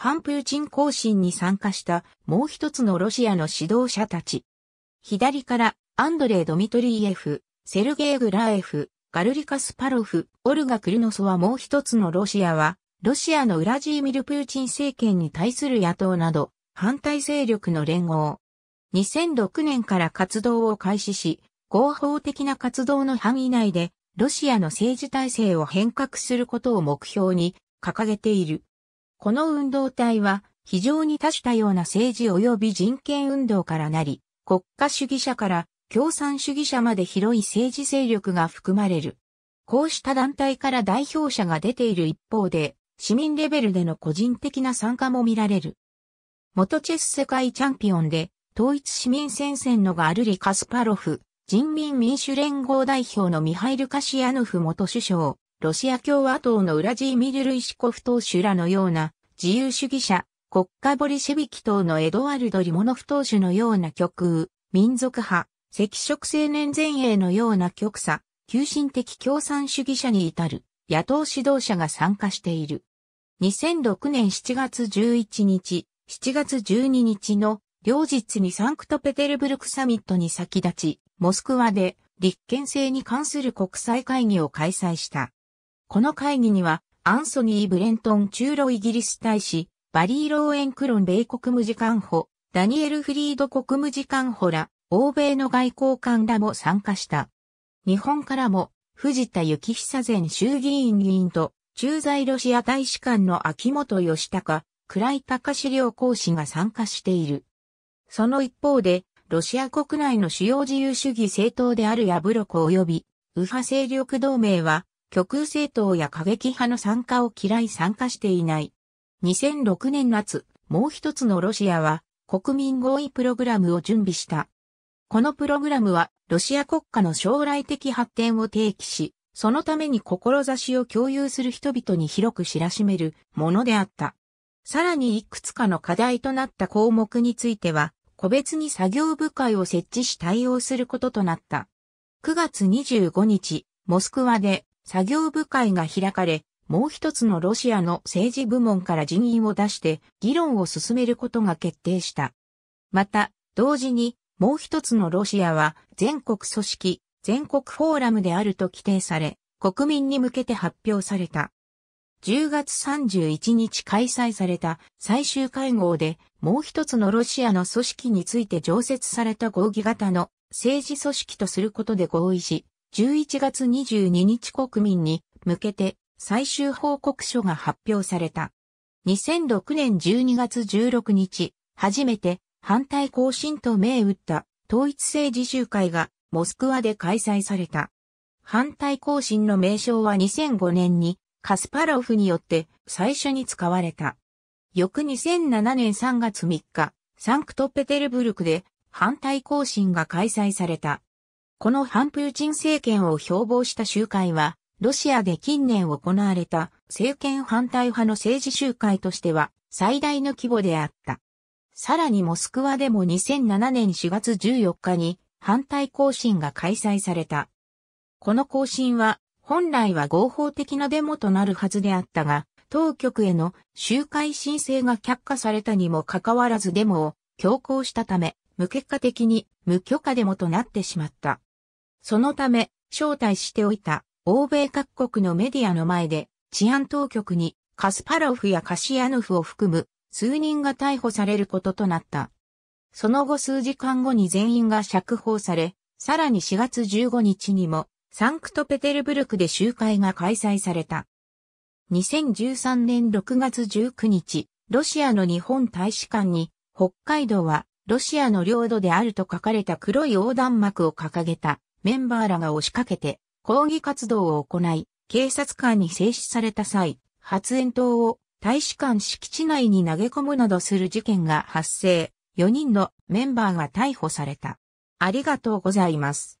反プーチン行進に参加したもう一つのロシアの指導者たち。左からアンドレイ・ドミトリーエフ、セルゲイ・グラエフ、ガルリカ・スパロフ、オルガ・クルノソはもう一つのロシアは、ロシアのウラジーミル・プーチン政権に対する野党など、反対勢力の連合。2006年から活動を開始し、合法的な活動の範囲内で、ロシアの政治体制を変革することを目標に掲げている。この運動体は非常に多種多様な政治及び人権運動からなり、国家主義者から共産主義者まで広い政治勢力が含まれる。こうした団体から代表者が出ている一方で、市民レベルでの個人的な参加も見られる。元チェス世界チャンピオンで、統一市民戦線のガールリ・カスパロフ、人民民主連合代表のミハイル・カシアノフ元首相、ロシア共和党のウラジーミル・ルイシコフ党首らのような自由主義者、国家ボリシェビキ党のエドワルド・リモノフ党首のような極右、民族派、赤色青年前衛のような極左、急進的共産主義者に至る野党指導者が参加している。2006年7月11日、7月12日の両日にサンクトペテルブルクサミットに先立ち、モスクワで立憲制に関する国際会議を開催した。この会議には、アンソニー・ブレントン中路イギリス大使、バリー・ローエン・クロン米国務次官補、ダニエル・フリード国務次官補ら、欧米の外交官らも参加した。日本からも、藤田幸久前衆議院議員と、駐在ロシア大使館の秋元義隆、倉井隆史良講師が参加している。その一方で、ロシア国内の主要自由主義政党であるヤブロコ及び、右派勢力同盟は、極右政党や過激派の参加を嫌い参加していない。2006年夏、もう一つのロシアは国民合意プログラムを準備した。このプログラムはロシア国家の将来的発展を提起し、そのために志を共有する人々に広く知らしめるものであった。さらにいくつかの課題となった項目については、個別に作業部会を設置し対応することとなった。9月25日、モスクワで作業部会が開かれ、もう一つのロシアの政治部門から人員を出して議論を進めることが決定した。また、同時にもう一つのロシアは全国組織、全国フォーラムであると規定され、国民に向けて発表された。10月31日開催された最終会合で、もう一つのロシアの組織について常設された合議型の政治組織とすることで合意し、11月22日国民に向けて最終報告書が発表された。2006年12月16日、初めて反対行進と銘打った統一政治集会がモスクワで開催された。反対行進の名称は2005年にカスパロフによって最初に使われた。翌2007年3月3日、サンクトペテルブルクで反対行進が開催された。この反プーチン政権を標榜した集会は、ロシアで近年行われた政権反対派の政治集会としては最大の規模であった。さらにモスクワでも2007年4月14日に反対行進が開催された。この行進は本来は合法的なデモとなるはずであったが、当局への集会申請が却下されたにもかかわらずデモを強行したため、無結果的に無許可デモとなってしまった。そのため、招待しておいた欧米各国のメディアの前で治安当局にカスパロフやカシアノフを含む数人が逮捕されることとなった。その後数時間後に全員が釈放され、さらに4月15日にもサンクトペテルブルクで集会が開催された。2013年6月19日、ロシアの日本大使館に北海道はロシアの領土であると書かれた黒い横断幕を掲げたメンバーらが押しかけて、抗議活動を行い、警察官に制止された際、発煙筒を大使館敷地内に投げ込むなどする事件が発生、4人のメンバーが逮捕された。ありがとうございます。